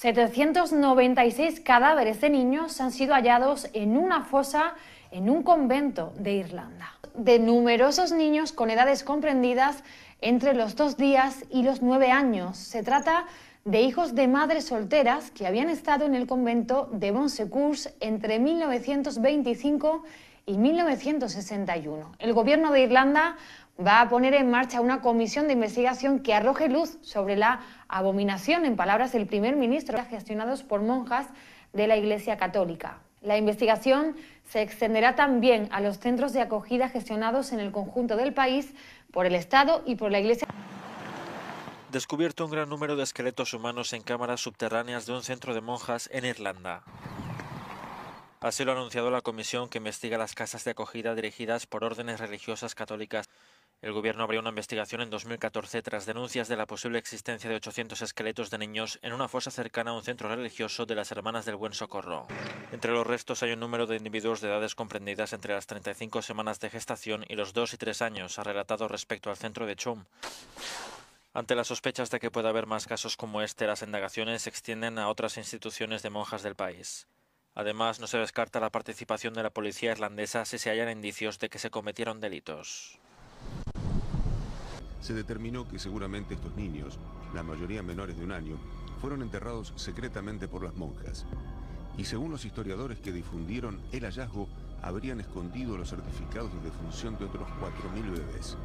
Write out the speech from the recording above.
796 cadáveres de niños han sido hallados en una fosa en un convento de Irlanda de numerosos niños con edades comprendidas entre los dos días y los nueve años. Se trata de hijos de madres solteras que habían estado en el convento de Bonsecours entre 1925 y 1961. El gobierno de Irlanda va a poner en marcha una comisión de investigación que arroje luz sobre la abominación, en palabras del primer ministro, gestionados por monjas de la Iglesia Católica. La investigación se extenderá también a los centros de acogida gestionados en el conjunto del país por el Estado y por la Iglesia. Descubierto un gran número de esqueletos humanos en cámaras subterráneas de un centro de monjas en Irlanda. Así lo ha anunciado la comisión que investiga las casas de acogida dirigidas por órdenes religiosas católicas el gobierno abrió una investigación en 2014 tras denuncias de la posible existencia de 800 esqueletos de niños en una fosa cercana a un centro religioso de las Hermanas del Buen Socorro. Entre los restos hay un número de individuos de edades comprendidas entre las 35 semanas de gestación y los 2 y 3 años, ha relatado respecto al centro de Chum. Ante las sospechas de que pueda haber más casos como este, las indagaciones se extienden a otras instituciones de monjas del país. Además, no se descarta la participación de la policía irlandesa si se hallan indicios de que se cometieron delitos se determinó que seguramente estos niños, la mayoría menores de un año, fueron enterrados secretamente por las monjas. Y según los historiadores que difundieron el hallazgo, habrían escondido los certificados de defunción de otros 4.000 bebés.